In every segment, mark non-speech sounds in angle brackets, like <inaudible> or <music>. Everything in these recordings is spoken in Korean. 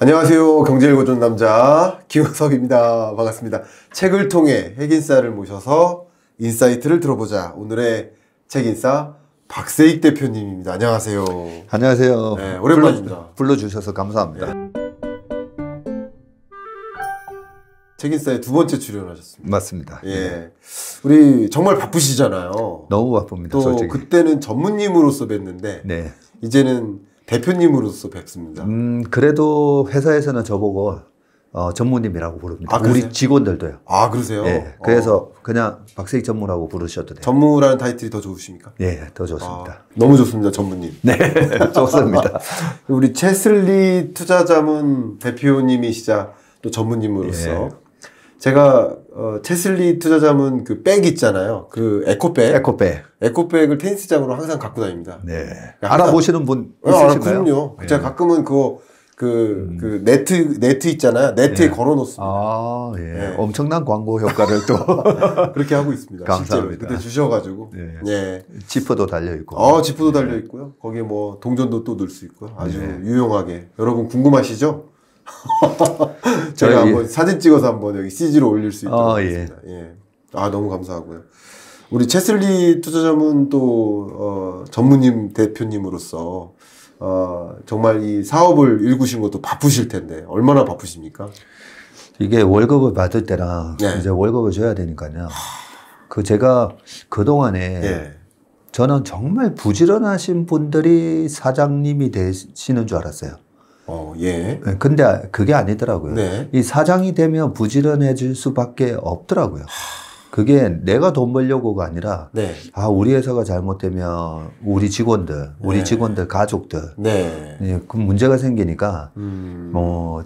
안녕하세요. 경제 읽어준 남자 김우석입니다 반갑습니다. 책을 통해 핵인싸를 모셔서 인사이트를 들어보자. 오늘의 책인싸 박세익 대표님입니다. 안녕하세요. 안녕하세요. 네, 오랜만입니다. 불러, 주셔서 감사합니다. 네. 책인싸의 두 번째 출연하셨습니다. 맞습니다. 예. 네. 우리 정말 바쁘시잖아요. 너무 바쁩니다. 또 솔직히. 그때는 전문님으로서 뵀는데 네. 이제는 대표님으로서 뵙습니다. 음, 그래도 회사에서는 저보고 어, 전무님이라고 부릅니다. 아, 우리 직원들도요. 아, 그러세요? 예. 그래서 어. 그냥 박세익 전무라고 부르셔도 돼요. 전무라는 타이틀이 더 좋으십니까? 예, 더 좋습니다. 아, 너무 좋습니다, 전무님. 네, <laughs> 좋습니다. <laughs> 우리 채슬리 투자자문 대표님이시자 또 전무님으로서 예. 제가 어, 체슬리 투자자문 그백 있잖아요. 그 에코백. 에코백. 에코백을 테니스장으로 항상 갖고 다닙니다. 네. 그러니까 알아보시는 분 어, 있으신가요? 아, 그럼요. 네. 제가 가끔은 그거 그, 음. 그, 네트, 네트 있잖아요. 네트에 예. 네. 걸어 놓습니다. 아, 예. 예. 엄청난 광고 효과를 또. <laughs> 그렇게 하고 있습니다. 감사합니다. 그때 주셔가지고. 예. 네. 예. 지퍼도 달려있고. 어, 지퍼도 달려있고요. 거기에 뭐, 동전도 또 넣을 수 있고요. 아주 유용하게. 여러분 궁금하시죠? <laughs> 저희가 <laughs> 한번 사진 찍어서 한번 여기 CG로 올릴 수 있도록 아, 예. 하겠습니다. 예. 예. 아 너무 감사하고요. 우리 채슬리 투자자문 또 어, 전무님 대표님으로서 어, 정말 이 사업을 일구신 것도 바쁘실 텐데 얼마나 바쁘십니까? 이게 월급을 받을 때랑 예. 네. 이제 월급을 줘야 되니까요. 그 제가 그 동안에 예. 저는 정말 부지런하신 분들이 사장님이 되시는 줄 알았어요. 어, 예. 네, 근데 그게 아니더라고요. 네. 이 사장이 되면 부지런해질 수밖에 없더라고요. 그게 내가 돈 벌려고가 아니라 네. 아 우리 회사가 잘못되면 우리 직원들 우리 네. 직원들 가족들 네. 그 문제가 생기니까 음. 뭐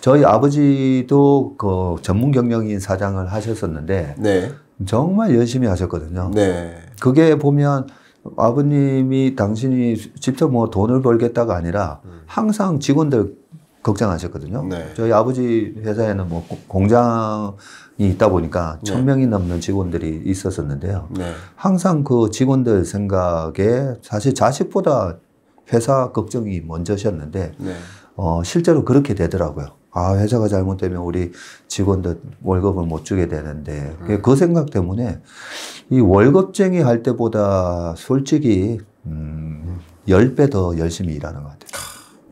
저희 아버지도 그 전문 경영인 사장을 하셨었는데 네. 정말 열심히 하셨거든요. 네. 그게 보면 아버님이 당신이 직접 뭐 돈을 벌겠다가 아니라 음. 항상 직원들 걱정하셨거든요. 네. 저희 아버지 회사에는 뭐 공장이 있다 보니까 네. 천 명이 넘는 직원들이 있었었는데요. 네. 항상 그 직원들 생각에 사실 자식보다 회사 걱정이 먼저셨는데 네. 어, 실제로 그렇게 되더라고요. 아, 회사가 잘못되면 우리 직원들 월급을 못 주게 되는데. 음. 그 생각 때문에 이 월급쟁이 할 때보다 솔직히, 음, 10배 더 열심히 일하는 것 같아요.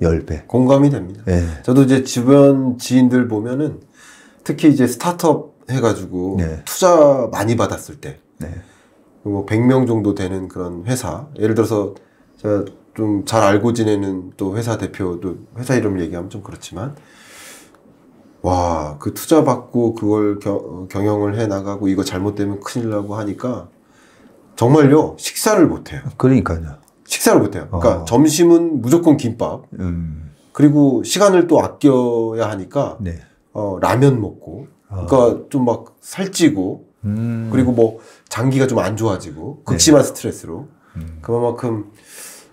10배. 공감이 됩니다. 네. 저도 이제 주변 지인들 보면은 특히 이제 스타트업 해가지고 네. 투자 많이 받았을 때. 네. 그 뭐 100명 정도 되는 그런 회사. 예를 들어서 제가 좀 잘 알고 지내는 또 회사 대표도 회사 이름 얘기하면 좀 그렇지만 와, 그 투자 받고 그걸 어, 경영을 해 나가고 이거 잘못되면 큰일 나고 하니까 정말요, 식사를 못 해요. 그러니까요. 식사를 못 해요. 그러니까 어. 점심은 무조건 김밥. 음. 그리고 시간을 또 아껴야 하니까 네. 어, 라면 먹고 어. 그러니까 좀 막 살찌고 음. 그리고 뭐 장기가 좀 안 좋아지고 극심한 네. 스트레스로 음. 그만큼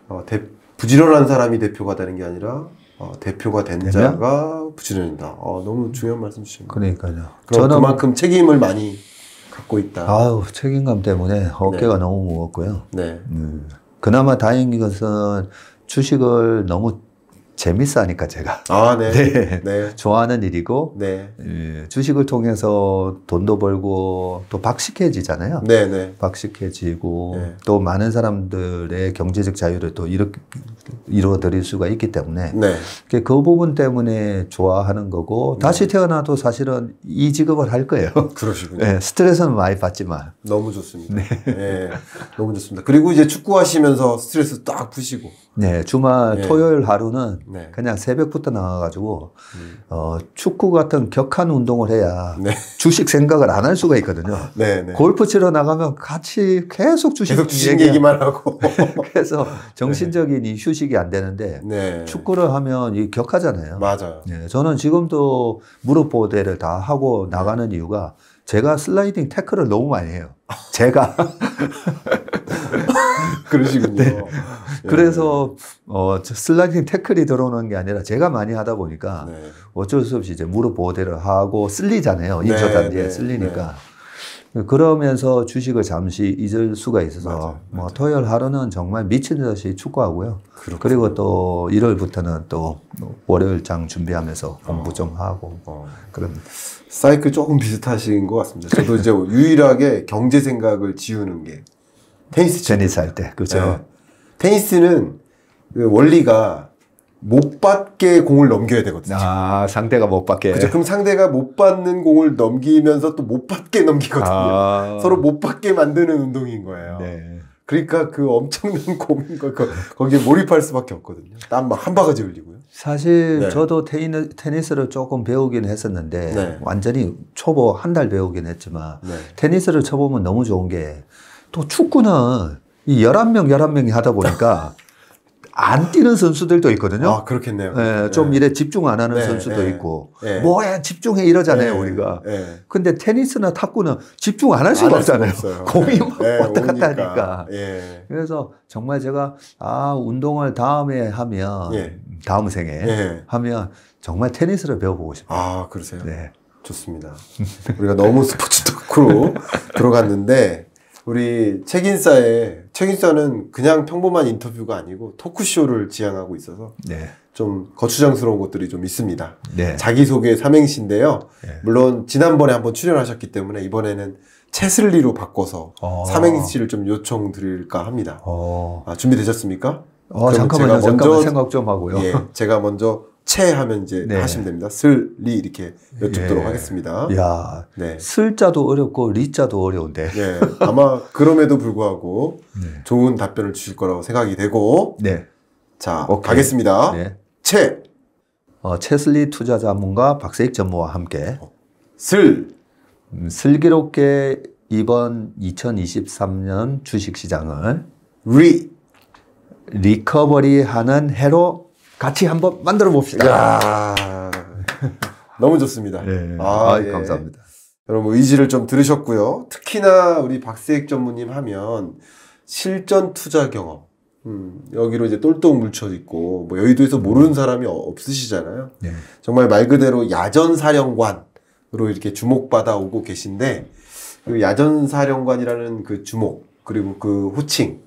어, 대, 부지런한 사람이 대표가 되는 게 아니라 어, 대표가 된 되면? 자가 부지런이다. 어, 너무 중요한 말씀 주신 거예 그러니까요. 그럼 저는... 뭐 그만큼 책임을 많이 갖고 있다. 아유, 책임감 때문에 어깨가 네. 너무 무겁고요. 네. 음. 그나마 다행인 것은 주식을 너무 재밌어 하니까 제가. 아, 네. <laughs> 네. 네. 좋아하는 일이고, 네. 예, 주식을 통해서 돈도 벌고, 또 박식해지잖아요. 네, 네. 박식해지고, 네. 또 많은 사람들의 경제적 자유를 또 이렇게 이루어 드릴 수가 있기 때문에, 네. 그 부분 때문에 좋아하는 거고, 다시 네. 태어나도 사실은 이 직업을 할 거예요. <laughs> 그러시군요. 네, 스트레스는 많이 받지만. 너무 좋습니다. 네. 네. 너무 좋습니다. 그리고 이제 축구하시면서 스트레스 딱 푸시고. 네, 주말 네. 토요일 하루는 네. 그냥 새벽부터 나가가지고 음. 어, 축구 같은 격한 운동을 해야 네. 주식 생각을 안 할 수가 있거든요. <laughs> 네, 네. 골프 치러 나가면 같이 계속 주식, 계속 주식 얘기만 하고 <laughs> 그래서 네. 정신적인 이 휴식이 안 되는데 축구를 하면 이 격하잖아요. 맞아요. 네, 저는 지금도 무릎 보호대를 다 하고 나가는 이유가 제가 슬라이딩 태클을 너무 많이 해요. 제가 <laughs> 그러시군요. 예. 그래서 어, 슬라이딩 태클이 들어오는 게 아니라 제가 많이 하다 보니까 네. 어쩔 수 없이 이제 무릎 보호대를 하고 쓸리잖아요. 네, 인조 단지에 네, 쓸리니까. 그러면서 주식을 잠시 잊을 수가 있어서 맞아요, 뭐 맞아요. 토요일 하루는 정말 미친 듯이 축구하고요. 그렇구나. 그리고 또 일요일부터는 또 월요일 장 준비하면서 어. 공부 좀 하고 어. 그런 사이클 조금 비슷하신 것 같습니다. 저도 이제 유일하게 경제 생각을 지우는 게 테니스 테니스 할때 그죠. 네. 테니스는 원리가 못 받게 공을 넘겨야 되거든요. 아, 상대가 못 받게. 그죠. 그럼 상대가 못 받는 공을 넘기면서 또 못 받게 넘기거든요. 아... 서로 못 받게 만드는 운동인 거예요. 네. 그러니까 그 엄청난 <laughs> 고민, 거, 거기에 몰입할 수밖에 없거든요. 땀막한 바가지 흘리고요. 사실 네. 저도 테니스, 테니스를 조금 배우긴 했었는데, 네. 완전히 초보 한 달 배우긴 했지만, 네. 테니스를 쳐보면 너무 좋은 게, 또 축구는 이 11명, 11명이 하다 보니까 <laughs> 안 뛰는 선수들도 있거든요. 아, 그렇겠네요. 예, 네. 좀 예. 일에 집중 안 하는 예, 선수도 네. 있고. 뭐해, 집중해 이러잖아요, 우리가. 근데 테니스나 탁구는 집중 안 할 수가 안 없잖아요. 공이 막 왔다 갔다 하니까. 그래서 정말 제가, 아, 운동을 다음에 하면, 예. 다음 생에 예. 하면 정말 테니스를 배워보고 싶어요. 아, 그러세요? 네. 좋습니다. 우리가 너무 스포츠 토크로 <laughs> 들어갔는데, 우리 책인사에책인사는 그냥 평범한 인터뷰가 아니고 토크쇼를 지향하고 있어서 네. 좀 거추장스러운 것들이 좀 있습니다. 네. 자기소개 삼행시인데요. 네. 물론 지난번에 한번 출연하셨기 때문에 이번에는 채슬리로 바꿔서 어. 삼행시를 좀 요청드릴까 합니다. 어. 아, 준비되셨습니까? 어, 잠깐만요. 제가 먼저 잠깐만 생각 좀 하고요. 예, 제가 먼저 채 하면 이제 네. 하시면 됩니다. 슬리 이렇게 여쭙도록 예. 하겠습니다. 야, 네. 슬자도 어렵고 리자도 어려운데. 네, 아마 그럼에도 불구하고 네. 좋은 답변을 주실 거라고 생각이 되고. 네. 자, 오케이. 가겠습니다. 네. 채. 어, 채슬리 투자 자문가 박세익 전무와 함께 어, 슬 음, 슬기롭게 이번 2023년 주식시장을 리 리커버리하는 해로 같이 한번 만들어 봅시다. 너무 좋습니다. 네. 아, 예. 감사합니다. 여러분 의지를 좀 들으셨고요. 특히나 우리 박세익 전무님 하면 실전 투자 경험. 음, 여기로 이제 똘똘 뭉쳐 있고 뭐 여의도에서 모르는 사람이 어, 없으시잖아요. 네. 정말 말 그대로 야전 사령관으로 이렇게 주목받아 오고 계신데 그 야전 사령관이라는 그 주목 그리고 그 호칭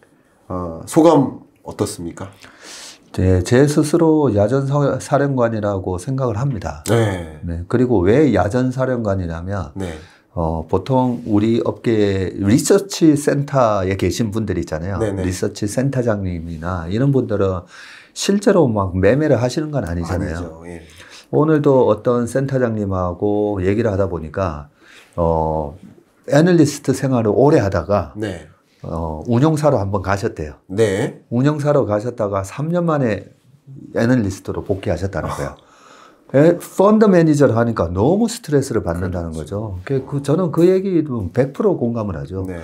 어, 소감 어떻습니까? 제, 제 스스로 야전 사령관이라고 생각을 합니다. 네. 네. 그리고 왜 야전 사령관이냐면 네. 어, 보통 우리 업계 리서치 센터에 계신 분들 있잖아요. 네네. 네. 리서치 센터장님이나 이런 분들은 실제로 막 매매를 하시는 건 아니잖아요. 예. 오늘도 어떤 센터장님하고 얘기를 하다 보니까 어, 애널리스트 생활을 오래 하다가 네. 어, 운영사로 한번 가셨대요. 네. 운영사로 가셨다가 3년 만에 애널리스트로 복귀하셨다는 거예요. 에, 펀드 매니저를 하니까 너무 스트레스를 받는다는 그렇죠. 거죠. 그, 그, 저는 그 얘기도 100% 공감을 하죠. 네.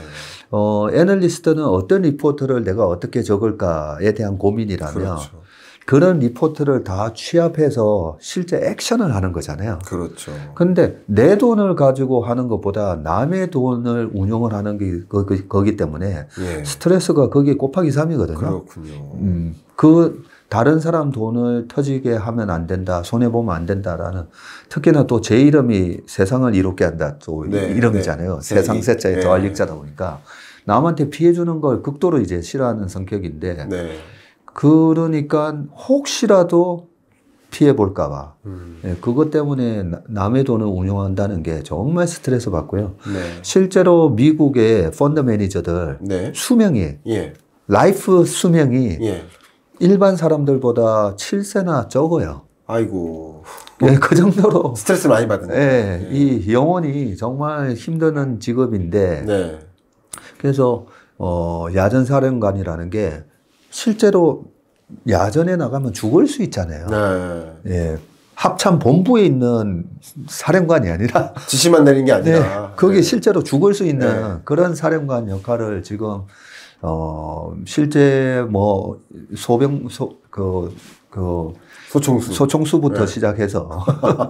어, 애널리스트는 어떤 리포트를 내가 어떻게 적을까에 대한 고민이라면 그렇죠. 그런 리포트를 다 취합해서 실제 액션을 하는 거잖아요. 그렇죠. 근데 내 돈을 가지고 하는 것보다 남의 돈을 운용을 하는 게 거, 거기 때문에 예. 스트레스가 거기에 곱하기 3이거든요. 그렇군요. 음, 그 다른 사람 돈을 터지게 하면 안 된다, 손해보면 안 된다라는 특히나 또 제 이름이 세상을 이롭게 한다 또 네, 이름이잖아요. 네. 세상 세자에 네. 더할 네. 익자다 보니까 남한테 피해주는 걸 극도로 이제 싫어하는 성격인데 네. 그러니까 혹시라도 피해 볼까봐 음. 네, 그것 때문에 남의 돈을 운용한다는 게 정말 스트레스 받고요. 네. 실제로 미국의 펀드 매니저들 네. 수명이 예. 라이프 수명이 예. 일반 사람들보다 7세나 적어요. 아이고. 예, 그 정도로 스트레스 많이 받는. 예, 예, 이 영혼이 정말 힘드는 직업인데. 네. 그래서 어 야전 사령관이라는 게 실제로 야전에 나가면 죽을 수 있잖아요. 네. 예. 합참 본부에 있는 사령관이 아니라 <laughs> 지시만 내린 게 네. 아니라 네, 거기 네. 실제로 죽을 수 있는 네. 그런 사령관 역할을 지금 어 실제 뭐 소병 소그 그 소총수 소총수부터 네. 시작해서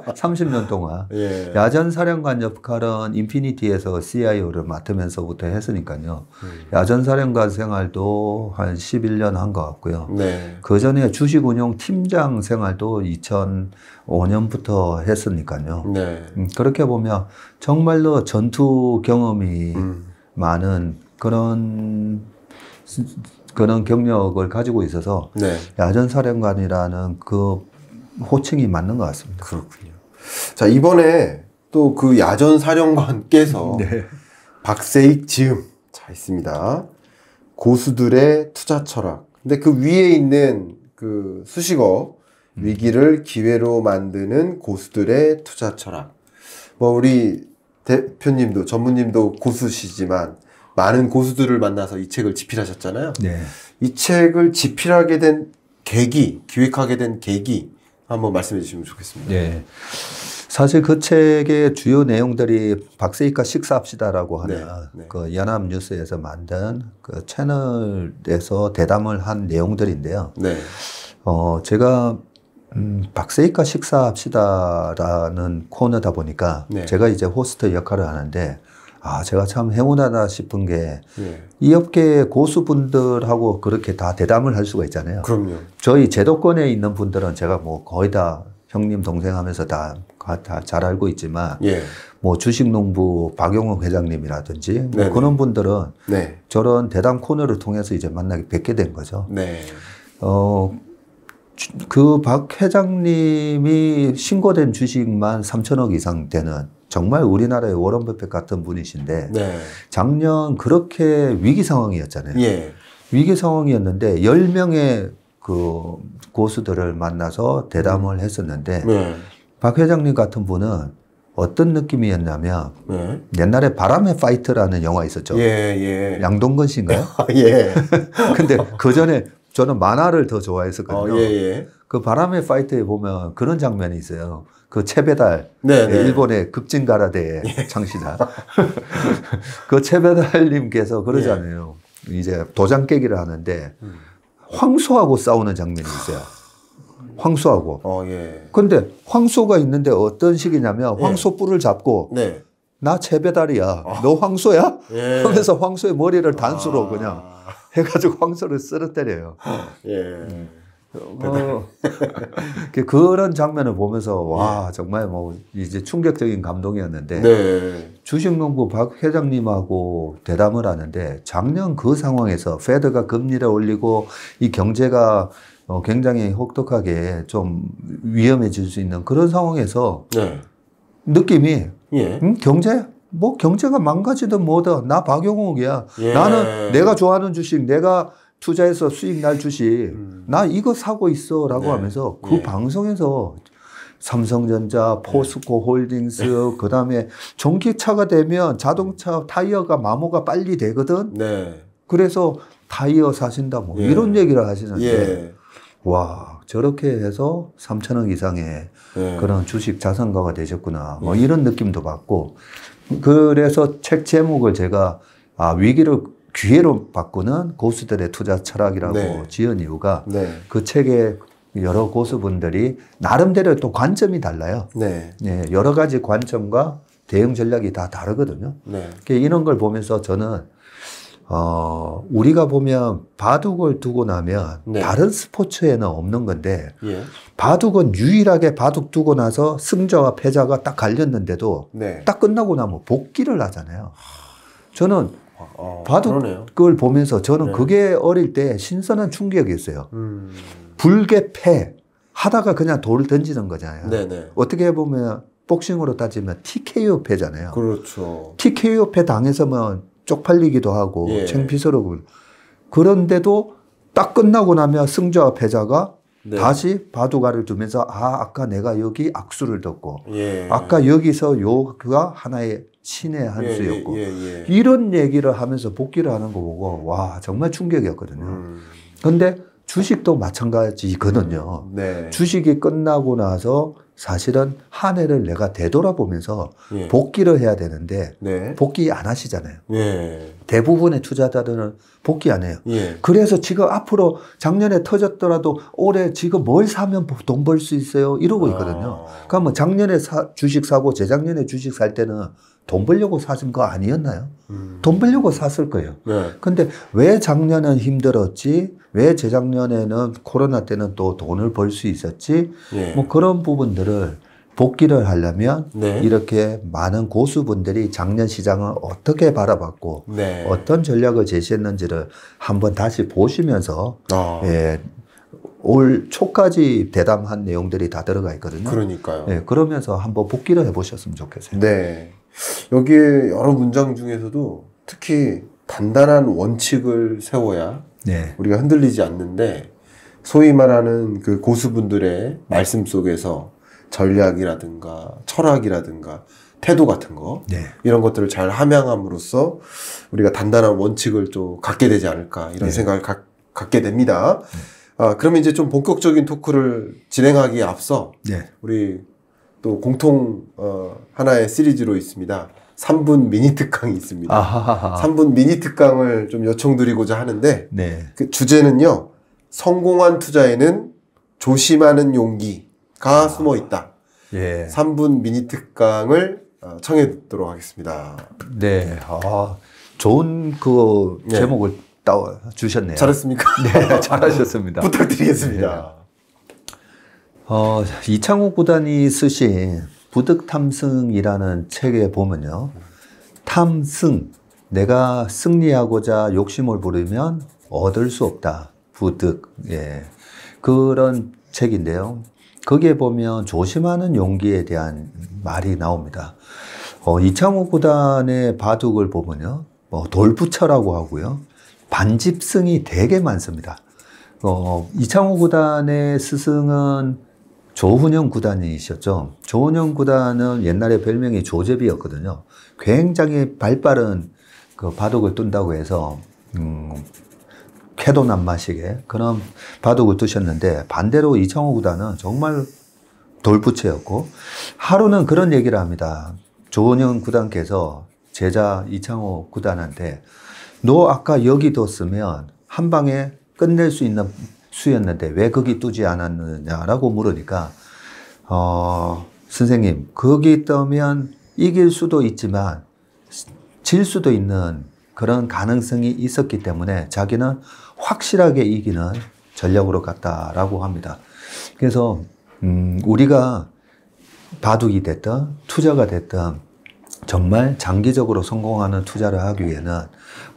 30년 <laughs> 동안 예. 야전 사령관 역할은 인피니티에서 CIO를 맡으면서부터 했으니까요. 음. 야전 사령관 생활도 한 11년 한 것 같고요. 네. 그 전에 주식 운용 팀장 생활도 2005년부터 했으니까요. 네. 음, 그렇게 보면 정말로 전투 경험이 음. 많은 그런 그런 경력을 가지고 있어서 네. 야전사령관이라는 그 호칭이 맞는 것 같습니다. 그렇군요. 자 이번에 또 그 야전사령관께서 <laughs> 네. 박세익 지음 자 있습니다. 고수들의 투자 철학. 근데 그 위에 있는 그 수식어 음. 위기를 기회로 만드는 고수들의 투자 철학. 뭐 우리 대표님도 전무님도 고수시지만 많은 고수들을 만나서 이 책을 집필하셨잖아요. 네. 이 책을 집필하게 된 계기, 기획하게 된 계기 한번 말씀해 주시면 좋겠습니다. 네. 사실 그 책의 주요 내용들이 박세이카 식사합시다라고 하는 네, 네. 그 연합뉴스에서 만든 그 채널에서 대담을 한 내용들인데요. 네. 어, 제가 음, 박세이카 식사합시다라는 코너다 보니까 네. 제가 이제 호스트 역할을 하는데 아, 제가 참 행운하다 싶은 게, 예. 이업계 고수분들하고 그렇게 다 대담을 할 수가 있잖아요. 그럼요. 저희 제도권에 있는 분들은 제가 뭐 거의 다 형님, 동생 하면서 다, 다 잘 알고 있지만, 예. 뭐 주식농부 박용욱 회장님이라든지, 뭐 그런 분들은 네. 저런 대담 코너를 통해서 이제 만나게 뵙게 된 거죠. 네. 어, 그 박 회장님이 신고된 주식만 3천억 이상 되는 정말 우리나라의 워런 버핏 같은 분이신데 네. 작년 그렇게 위기 상황이었잖아요. 예. 위기 상황이었는데 10명의 그 고수들을 만나서 대담을 했었는데 네. 박 회장님 같은 분은 어떤 느낌이었냐면 네. 옛날에 바람의 파이트라는 영화 있었죠. 예, 예. 양동근 씨인가요? <laughs> 아, 예. <laughs> 근데 그 전에 저는 만화를 더 좋아했었거든요. 어, 예, 예. 그 바람의 파이트에 보면 그런 장면이 있어요. 그체배달 네네. 예, 일본의 극진 가라데의 <laughs> 예. 창시자 <laughs> 그체배달님께서 그러잖아요. 예. 이제 도장 깨기를 하는데 음. 황소하고 싸우는 장면이 있어요. 황소하고. 어, 예. 근데 황소가 있는데 어떤 식이냐면 예. 황소 뿔을 잡고 네. 나 체배달이야. 어. 너 황소야? 예. 하면서 황소의 머리를 단수로 아. 그냥 해가지고 황소를 쓰러 때려요. 예. 음. 어, 그, 그런 장면을 보면서 와 예. 정말 뭐 이제 충격적인 감동이었는데 네. 주식농부 박 회장님하고 대담을 하는데 작년 그 상황에서 페드가 금리를 올리고 이 경제가 어, 굉장히 혹독하게 좀 위험해질 수 있는 그런 상황에서 네. 느낌이 예. 음, 경제 뭐 경제가 망가지든 뭐든 나 박영욱이야 예. 나는 내가 좋아하는 주식 내가 투자해서 수익 날 주식 음. 나 이거 사고 있어라고 네. 하면서 그 네. 방송에서 삼성전자, 포스코 홀딩스, 네. 그 다음에 전기차가 되면 자동차 타이어가 마모가 빨리 되거든. 네. 그래서 타이어 사신다 뭐 예. 이런 얘기를 하시는데 예. 와 저렇게 해서 3천 억 이상의 예. 그런 주식 자산가가 되셨구나 뭐 예. 이런 느낌도 받고 그래서 책 제목을 제가 아 위기를 기회로 바꾸는 고수들의 투자 철학이라고 네. 지은 이유가 네. 그 책에 여러 고수분들이 나름대로 또 관점이 달라요. 네. 네 여러 가지 관점과 대응 전략이 다 다르거든요. 네. 그러니까 이런 걸 보면서 저는 어, 우리가 보면 바둑을 두고 나면 네. 다른 스포츠에는 없는 건데 예. 바둑은 유일하게 바둑 두고 나서 승자와 패자가 딱 갈렸는데도 네. 딱 끝나고 나면 복귀를 하잖아요. 저는 어, 봐도 그러네요. 그걸 보면서 저는 네. 그게 어릴 때 신선한 충격이었어요. 음. 불개패 하다가 그냥 돌을 던지는 거잖아요. 네네. 네. 어떻게 보면 복싱으로 따지면 TKO 패잖아요. 그렇죠. TKO 패 당해서면 쪽팔리기도 하고 예. 창피스러고 그런데도 딱 끝나고 나면 승자와 패자가 네. 다시 바둑알을 두면서 아 아까 내가 여기 악수를 뒀고 예. 아까 여기서 요가 하나의 신의 한 예, 예, 수였고 예, 예, 이런 얘기를 하면서 복귀를 하는 거 보고 와 정말 충격이었거든요. 음. 근데 주식도 마찬가지거든요. 네. 주식이 끝나고 나서 사실은 한 해를 내가 되돌아보면서 예. 복귀를 해야 되는데 네. 복귀 안 하시잖아요. 예. 대부분의 투자자들은 복귀 안 해요. 예. 그래서 지금 앞으로 작년에 터졌더라도 올해 지금 뭘 사면 돈 벌 수 있어요 이러고 아. 있거든요. 아. 그러면 그러니까 뭐 작년에 사, 주식 사고 재작년에 주식 살 때는 돈 벌려고 사준 거 아니었나요? 음. 돈 벌려고 샀을 거예요. 네. 근데 왜 작년은 힘들었지? 왜 재작년에는 코로나 때는 또 돈을 벌 수 있었지? 네. 뭐 그런 부분들을 복귀를 하려면 네. 이렇게 많은 고수분들이 작년 시장을 어떻게 바라봤고 네. 어떤 전략을 제시했는지를 한번 다시 보시면서 아. 예, 올 초까지 대담한 내용들이 다 들어가 있거든요. 그러니까요. 예, 그러면서 한번 복귀를 해보셨으면 좋겠어요. 네. 여기에 여러 문장 중에서도 특히 단단한 원칙을 세워야 네. 우리가 흔들리지 않는데 소위 말하는 그 고수분들의 말씀 속에서 전략이라든가 철학이라든가 태도 같은 거 네. 이런 것들을 잘 함양함으로써 우리가 단단한 원칙을 좀 갖게 되지 않을까 이런 네. 생각을 가, 갖게 됩니다. 네. 아, 그러면 이제 좀 본격적인 토크를 진행하기에 앞서 네. 우리 또 공통 어, 하나의 시리즈로 있습니다. 3분 미니 특강이 있습니다. 아하하하. 3분 미니 특강을 좀 요청드리고자 하는데 네. 그 주제는요. 성공한 투자에는 조심하는 용기가 아. 숨어 있다. 예. 3분 미니 특강을 어, 청해 듣도록 하겠습니다. 네. 아, 좋은 그 제목을 네. 따 주셨네요. 잘했습니까? 네, 잘하셨습니다. <laughs> 부탁드리겠습니다. 네. 어, 이창욱 구단이 쓰신 부득탐승이라는 책에 보면요. 탐승, 내가 승리하고자 욕심을 부르면 얻을 수 없다. 부득, 예. 그런 책인데요. 거기에 보면 조심하는 용기에 대한 말이 나옵니다. 어, 이창욱 구단의 바둑을 보면요. 어, 돌부처라고 하고요. 반집승이 되게 많습니다. 어, 이창호 구단의 스승은 조훈영 구단이셨죠. 조훈영 구단은 옛날에 별명이 조제비였거든요. 굉장히 발빠른 그 바둑을 둔다고 해서 음, 쾌도난 맛이게 그런 바둑을 두셨는데 반대로 이창호 구단은 정말 돌부채였고 하루는 그런 얘기를 합니다. 조훈영 구단께서 제자 이창호 구단한테 너 아까 여기 뒀으면 한 방에 끝낼 수 있는 수였는데 왜 거기 뜨지 않았느냐라고 물으니까 어, 선생님 거기 뜨면 이길 수도 있지만 질 수도 있는 그런 가능성이 있었기 때문에 자기는 확실하게 이기는 전략으로 갔다라고 합니다. 그래서 음, 우리가 바둑이 됐든 투자가 됐든 정말 장기적으로 성공하는 투자를 하기 위해는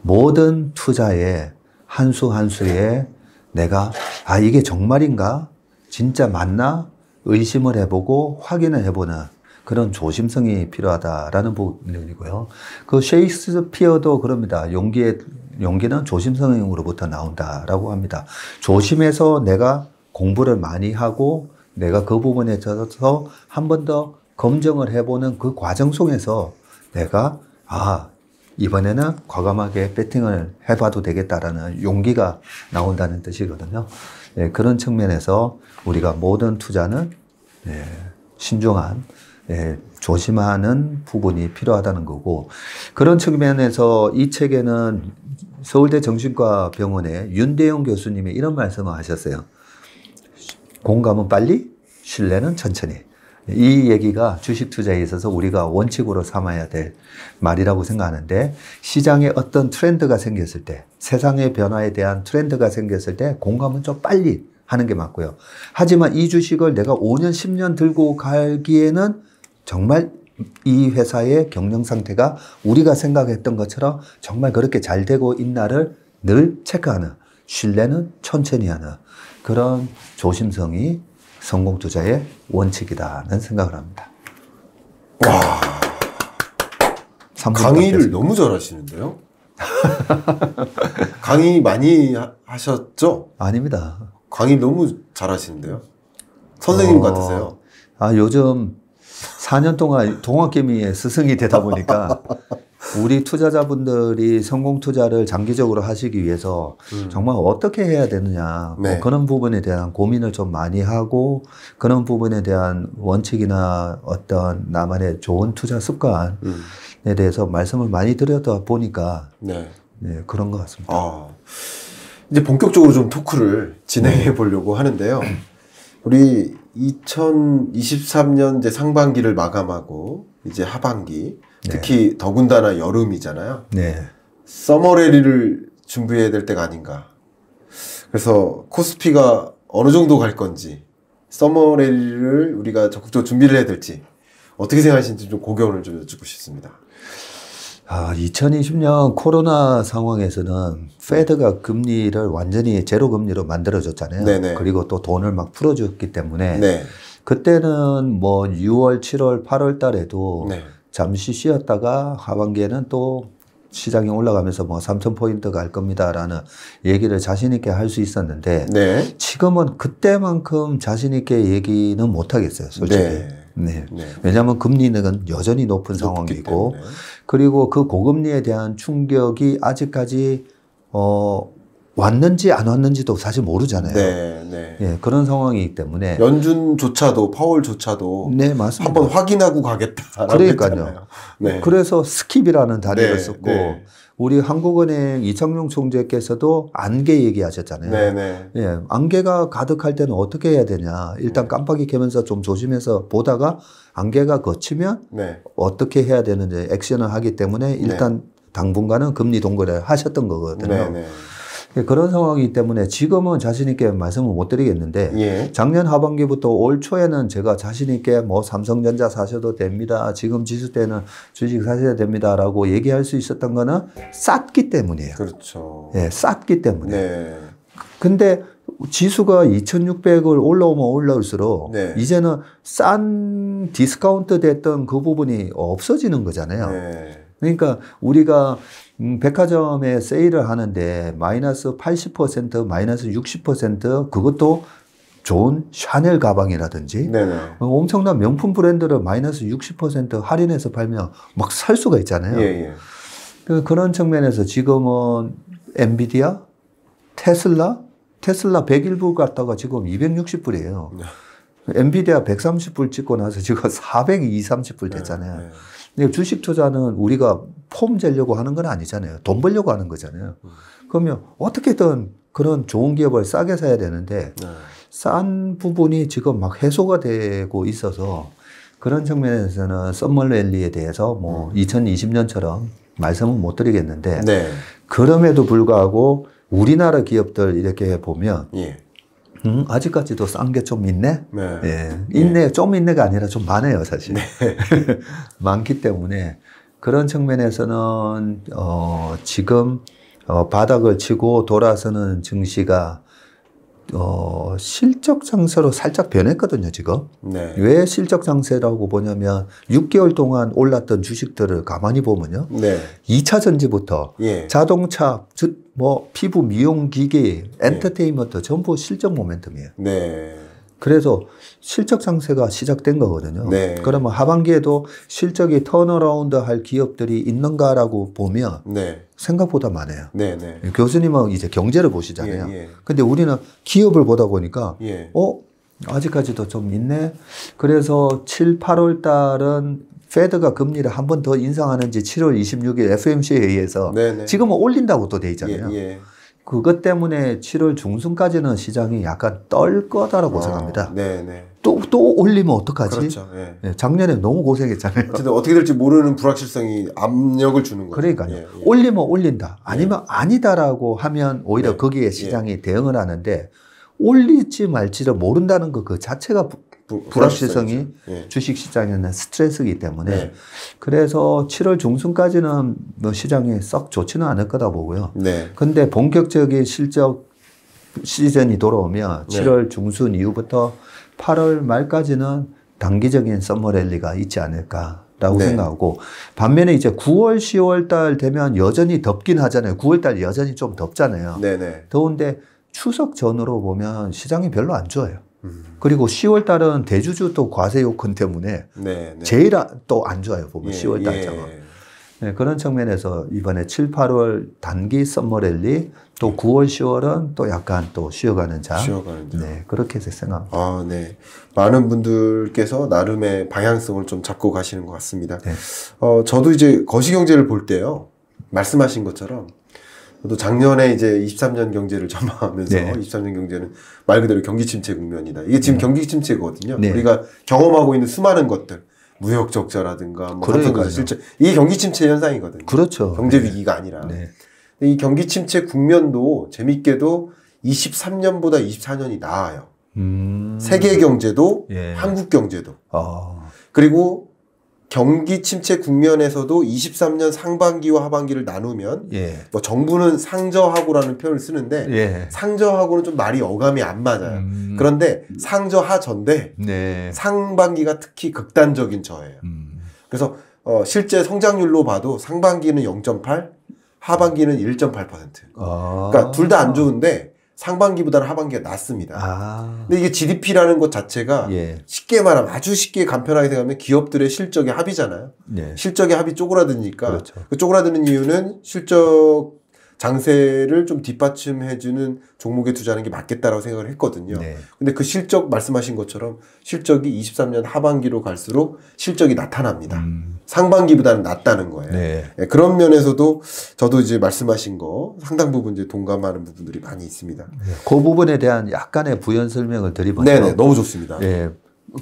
모든 투자의 한 수 한 수의 내가 아 이게 정말인가? 진짜 맞나? 의심을 해보고 확인을 해보는 그런 조심성이 필요하다라는 부분이고요. 그 셰익스피어도 그럽니다. 용기의 용기는 조심성으로부터 나온다라고 합니다. 조심해서 내가 공부를 많이 하고 내가 그 부분에 있어서 한 번 더 검증을 해보는 그 과정 속에서 내가 아 이번에는 과감하게 배팅을 해봐도 되겠다라는 용기가 나온다는 뜻이거든요. 예, 그런 측면에서 우리가 모든 투자는 예, 신중한 예, 조심하는 부분이 필요하다는 거고 그런 측면에서 이 책에는 서울대 정신과 병원의 윤대용 교수님이 이런 말씀을 하셨어요. 공감은 빨리, 신뢰는 천천히. 이 얘기가 주식 투자에 있어서 우리가 원칙으로 삼아야 될 말이라고 생각하는데 시장에 어떤 트렌드가 생겼을 때 세상의 변화에 대한 트렌드가 생겼을 때 공감은 좀 빨리 하는 게 맞고요. 하지만 이 주식을 내가 5년, 10년 들고 가기에는 정말 이 회사의 경영 상태가 우리가 생각했던 것처럼 정말 그렇게 잘 되고 있나를 늘 체크하는 신뢰는 천천히 하는 그런 조심성이 성공 투자의 원칙이다는 생각을 합니다. 강의를 너무 잘하시는데요? <laughs> 강의 많이 하셨죠? 아닙니다. 강의 너무 잘하시는데요? 선생님 어... 같으세요? 아, 요즘 4년 동안 동학개미의 스승이 되다 보니까 <laughs> 우리 투자자분들이 성공 투자를 장기적으로 하시기 위해서 음. 정말 어떻게 해야 되느냐 뭐 네. 뭐 그런 부분에 대한 고민을 좀 많이 하고 그런 부분에 대한 원칙이나 어떤 나만의 좋은 투자 습관에 음. 대해서 말씀을 많이 드렸다 보니까 네. 네 그런 것 같습니다. 아. 이제 본격적으로 좀 토크를 진행해 네. 보려고 하는데요. 우리 2023년 이제 상반기를 마감하고 이제 하반기 네. 특히 더군다나 여름이잖아요. 네. 서머레리를 준비해야 될 때가 아닌가. 그래서 코스피가 어느 정도 갈 건지 서머레리를 우리가 적극적으로 준비를 해야 될지 어떻게 생각하시는지 좀 고견을 좀 여쭙고 싶습니다. 아, 2020년 코로나 상황에서는 페드가 금리를 완전히 제로 금리로 만들어줬잖아요. 네네. 그리고 또 돈을 막 풀어줬기 때문에 네. 그때는 뭐 6월, 7월, 8월 달에도 네. 잠시 쉬었다가 하반기에는 또 시장이 올라가면서 뭐 3,000포인트 갈 겁니다라는 얘기를 자신있게 할 수 있었는데 네. 지금은 그때만큼 자신있게 얘기는 못하겠어요, 솔직히. 네. 네. 네. 왜냐하면 금리는 여전히 높은 상황이고 때문에. 그리고 그 고금리에 대한 충격이 아직까지 어 왔는지 안 왔는지도 사실 모르잖아요. 네, 네. 예, 그런 상황이기 때문에 연준조차도 파월조차도 네, 맞습니다. 한번 확인하고 가겠다. 그러니까요. 네. 그래서 스킵이라는 단어를 네, 썼고 네. 우리 한국은행 이창용 총재께서도 안개 얘기하셨잖아요. 네네. 네. 예, 안개가 가득할 때는 어떻게 해야 되냐. 일단 네. 깜빡이 켜면서 좀 조심해서 보다가 안개가 거치면 네. 어떻게 해야 되는지 액션을 하기 때문에 일단 네. 당분간은 금리 동거를 하셨던 거거든요. 네네. 네. 예, 그런 상황이기 때문에 지금은 자신 있게 말씀을 못 드리겠는데 예. 작년 하반기부터 올 초에는 제가 자신 있게 뭐 삼성전자 사셔도 됩니다. 지금 지수 때는 주식 사셔야 됩니다라고 얘기할 수 있었던 거는 쌌기 때문이에요. 그렇죠. 예, 쌌기 때문에. 네. 근데 지수가 2600을 올라오면 올라올수록 네. 이제는 싼 디스카운트 됐던 그 부분이 없어지는 거잖아요. 네. 그러니까 우리가 음, 백화점에 세일을 하는데 마이너스 80% 마이너스 60% 그것도 좋은 샤넬 가방이라든지 네네. 네. 어, 엄청난 명품 브랜드를 마이너스 60% 할인해서 팔면 막 살 수가 있잖아요. 예예. 예. 그, 그런 측면에서 지금은 엔비디아, 테슬라, 테슬라 101불 갔다가 지금 260불이에요. 엔비디아 130불 찍고 나서 지금 420, 30불 됐잖아요. 네, 네. 주식 투자는 우리가 폼 재려고 하는 건 아니잖아요. 돈 벌려고 하는 거잖아요. 음. 그러면 어떻게든 그런 좋은 기업을 싸게 사야 되는데 네. 싼 부분이 지금 막 해소가 되고 있어서 그런 측면에서는 썸머랠리에 대해서 뭐 음. 2020년처럼 말씀은 못 드리겠는데 네. 그럼에도 불구하고 우리나라 기업들 이렇게 보면 예. 음, 아직까지도 싼 게 좀 있네? 네. 예. 있네. 네. 좀 있네가 아니라 좀 많아요, 사실. 네. <laughs> 많기 때문에 그런 측면에서는, 어, 지금, 어, 바닥을 치고 돌아서는 증시가 어, 실적 장세로 살짝 변했거든요, 지금. 네. 왜 실적 장세라고 보냐면 6개월 동안 올랐던 주식들을 가만히 보면요. 네. 2차 전지부터 예. 자동차, 즉 뭐 피부 미용 기기, 예. 엔터테인먼트 전부 실적 모멘텀이에요. 네. 그래서 실적 상세가 시작된 거거든요. 네. 그러면 하반기에도 실적이 턴어라운드 할 기업들이 있는가라고 보면 네. 생각보다 많아요. 네, 네, 교수님은 이제 경제를 보시잖아요. 예, 예. 근데 우리는 기업을 보다 보니까 예. 어 아직까지도 좀 있네. 그래서 7, 8월 달은 페드가 금리를 한 번 더 인상하는지 7월 26일 FMC에 의해서 네, 네. 지금은 올린다고 또 돼 있잖아요. 예, 예. 그것 때문에 7월 중순까지는 시장이 약간 떨 거다라고 어, 생각합니다. 네네. 네. 또, 또 올리면 어떡하지? 그렇죠. 예. 네. 작년에 너무 고생했잖아요. 어쨌든 어떻게 될지 모르는 불확실성이 압력을 주는 거죠. 그러니까요. 예, 예. 올리면 올린다. 예. 아니면 예. 아니다라고 하면 오히려 네, 거기에 예. 시장이 대응을 하는데 올릴지 말지를 모른다는 것 그 자체가 불확실성이 네. 주식시장에는 스트레스이기 때문에 네. 그래서 7월 중순까지는 뭐 시장이 썩 좋지는 않을 거다 보고요. 네. 근데 본격적인 실적 시즌이 돌아오면 7월 중순 이후부터 8월 말까지는 단기적인 썸머랠리가 있지 않을까 라고 네. 생각하고 반면에 이제 9월 10월 달 되면 여전히 덥긴 하잖아요. 9월 달 여전히 좀 덥잖아요. 네, 네 더운데 추석 전으로 보면 시장이 별로 안 좋아요. 그리고 10월 달은 대주주 또 과세 요건 때문에 네, 네. 제일 아, 또안 좋아요. 보면 예, 10월 달자가. 예. 네, 그런 측면에서 이번에 7, 8월 단기 썸머랠리 또 9월, 예. 10월은 또 약간 또 쉬어가는 장. 쉬어가는 장. 네, 그렇게 생각합니다. 아, 네. 많은 분들께서 나름의 방향성을 좀 잡고 가시는 것 같습니다. 네. 어, 저도 이제 거시경제를 볼 때요. 말씀하신 것처럼 또 작년에 이제 23년 경제를 전망하면서 <laughs> 네. 23년 경제는 말 그대로 경기 침체 국면이다. 이게 지금 네. 경기 침체거든요. 네. 우리가 경험하고 있는 수많은 것들, 무역 적자라든가 뭐삼성 실제 이 경기 침체 현상이거든요. 그렇죠. 경제 네. 위기가 아니라. 네. 근이 경기 침체 국면도 재밌게도 23년보다 24년이 나아요. 음... 세계 경제도 예. 한국 경제도. 아... 그리고 경기 침체 국면에서도 23년 상반기와 하반기를 나누면 예. 뭐 정부는 상저하고라는 표현을 쓰는데 예. 상저하고는 좀 말이 어감이 안 맞아요. 음. 그런데 상저하전데 네. 상반기가 특히 극단적인 저예요. 음. 그래서 어 실제 성장률로 봐도 상반기는 0.8, 하반기는 1.8%. 아. 그러니까 둘 다 안 좋은데 상반기보다는 하반기가 낮습니다. 아. 근데 이게 GDP라는 것 자체가 예. 쉽게 말하면 아주 쉽게 간편하게 생각하면 기업들의 실적의 합이잖아요. 예. 실적의 합이 쪼그라드니까. 그렇죠. 그 쪼그라드는 이유는 실적 장세를 좀 뒷받침해주는 종목에 투자하는 게 맞겠다라고 생각을 했거든요. 네. 근데 그 실적 말씀하신 것처럼 실적이 23년 하반기로 갈수록 실적이 나타납니다. 음. 상반기보다는 낮다는 거예요. 네. 네, 그런 면에서도 저도 이제 말씀하신 거 상당 부분 이제 동감하는 부분들이 많이 있습니다. 네. 그 부분에 대한 약간의 부연 설명을 드리면 네, 네. 너무 좋습니다. 네.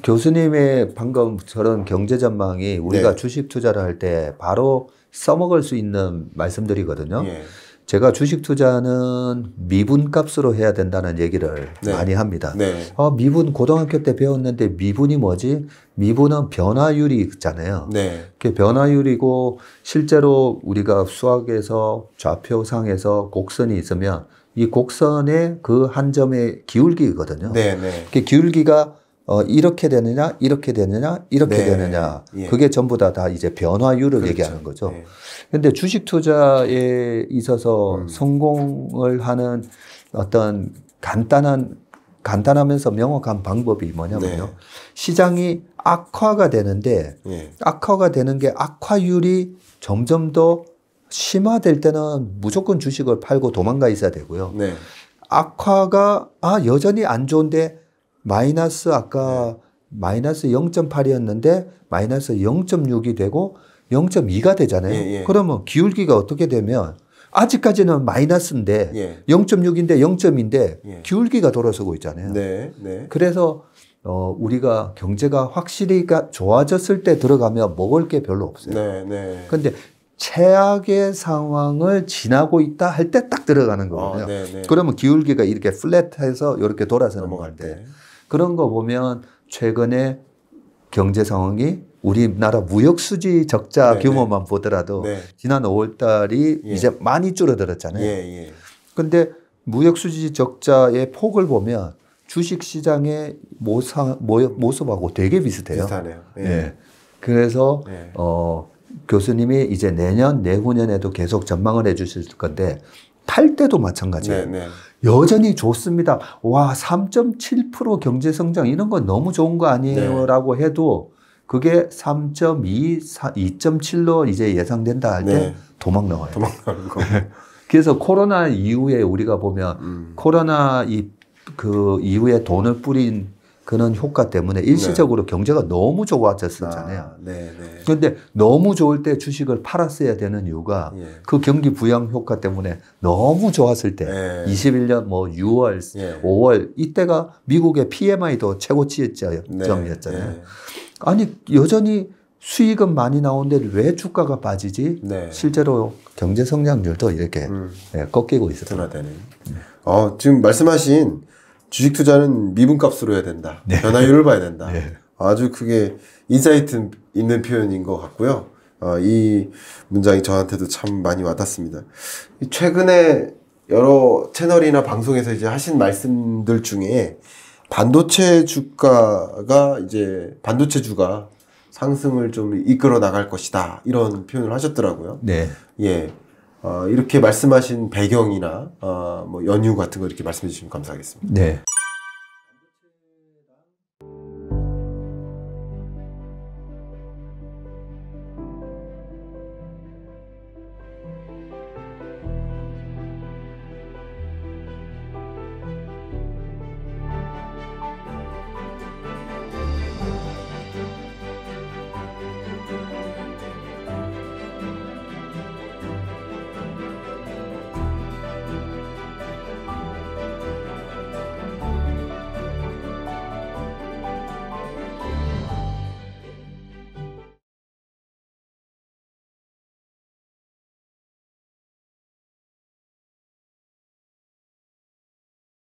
교수님의 방금 저런 경제 전망이 우리가 네. 주식 투자를 할 때 바로 써먹을 수 있는 말씀들이거든요. 예. 제가 주식 투자는 미분값으로 해야 된다는 얘기를 네. 많이 합니다. 네. 아, 미분 고등학교 때 배웠는데 미분이 뭐지? 미분은 변화율이 있잖아요. 네. 그 변화율이고 실제로 우리가 수학에서 좌표상에서 곡선이 있으면 이 곡선의 그 한 점의 기울기거든요. 네, 네. 그 기울기가 어, 이렇게 되느냐, 이렇게 되느냐, 이렇게 네. 되느냐. 예. 그게 전부 다, 다 이제 변화율을 그렇죠. 얘기하는 거죠. 네. 근데 주식 투자에 있어서 음. 성공을 하는 어떤 간단한, 간단하면서 명확한 방법이 뭐냐면요. 네. 시장이 악화가 되는데, 예. 악화가 되는 게 악화율이 점점 더 심화될 때는 무조건 주식을 팔고 도망가 있어야 되고요. 네. 악화가, 아, 여전히 안 좋은데, 마이너스 아까 네. 마이너스 0.8이었는데 마이너스 0.6이 되고 0.2가 되잖아요. 예, 예. 그러면 기울기가 어떻게 되면 아직까지는 마이너스인데 예. 0.6인데 0.인데 예. 기울기가 돌아서고 있잖아요. 네, 네. 그래서 어, 우리가 경제가 확실히 좋아졌을 때 들어가면 먹을 게 별로 없어요. 네, 네. 근데 최악의 상황을 지나고 있다 할 때 딱 들어가는 거거든요. 어, 네, 네. 그러면 기울기가 이렇게 플랫해서 이렇게 돌아서는 건데. 네. 그런 거 보면 최근에 경제 상황이 우리나라 무역 수지 적자 네네. 네. 규모만 보더라도 네. 지난 5월 달이 예. 이제 많이 줄어들었잖아요. 그런데 예, 예. 무역 수지 적자의 폭을 보면 주식 시장의 모사, 모, 모습하고 되게 비슷해요. 비슷하네요. 예. 예. 그래서 예. 어, 교수님이 이제 내년 내후년에도 계속 전망을 해주실 건데 탈 때도 마찬가지예요. 네, 네. 여전히 좋습니다. 와, 3.7% 경제성장 이런 건 너무 좋은 거 아니에요? 라고 네. 해도 그게 3.2, 2.7로 이제 예상된다 할때 네. 도망 나와요. 도망 나는 거. <laughs> 그래서 코로나 이후에 우리가 보면 음. 코로나 이그 이후에 돈을 뿌린 그런 효과 때문에 일시적으로 네. 경제가 너무 좋아졌었잖아요. 아, 네, 네. 그런데 너무 좋을 때 주식을 팔았어야 되는 이유가 예. 그 경기 부양 효과 때문에 너무 좋았을 때 네. 뭐 예. 21년 뭐 6월, 예. 5월 이때가 미국의 PMI도 최고치였잖아요. 네. 아니 여전히 수익은 많이 나오는데 왜 주가가 빠지지? 네. 실제로 경제 성장률도 이렇게 음. 네, 꺾이고 있어요. 드 어, 지금 말씀하신 주식 투자는 미분값으로 해야 된다. 네. 변화율을 봐야 된다. 네. 아주 크게 인사이트 있는 표현인 것 같고요. 어, 이 문장이 저한테도 참 많이 와닿습니다. 최근에 여러 채널이나 방송에서 이제 하신 말씀들 중에 반도체 주가가 이제 반도체 주가 상승을 좀 이끌어 나갈 것이다 이런 표현을 하셨더라고요. 네. 예. 어, 이렇게 말씀하신 배경이나 어, 뭐 연유 같은 거 이렇게 말씀해 주시면 감사하겠습니다. 네.